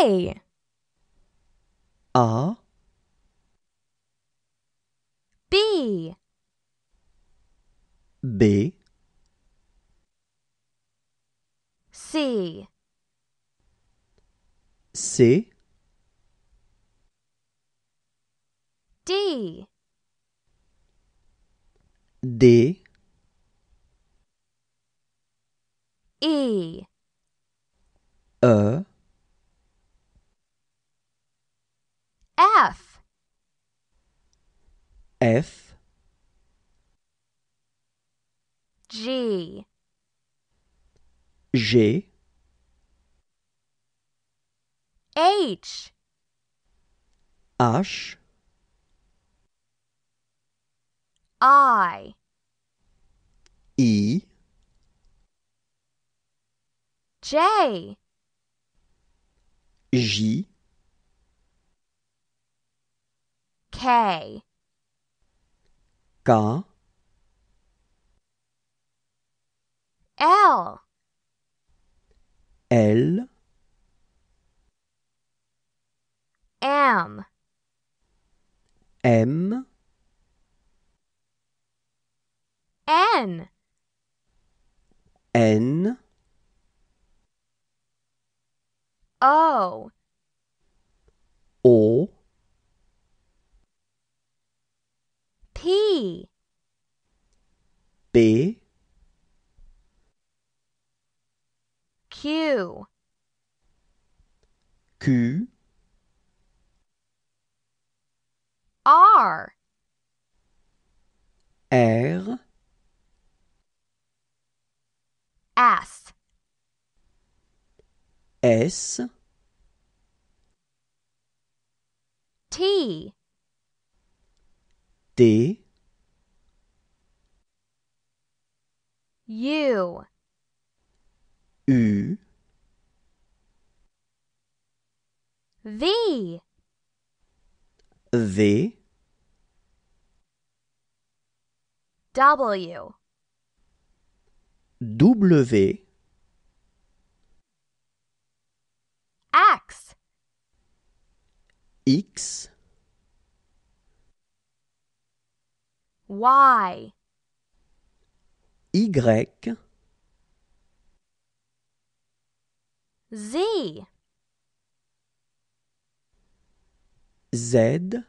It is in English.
A. A. B. B. C. C. D. D. E. E. F G G H H I E J J K Có. L. L. M. M. N. N. O. O. P B Q Q R R S S T D U U V V W W X X Why? Y. Z. Z.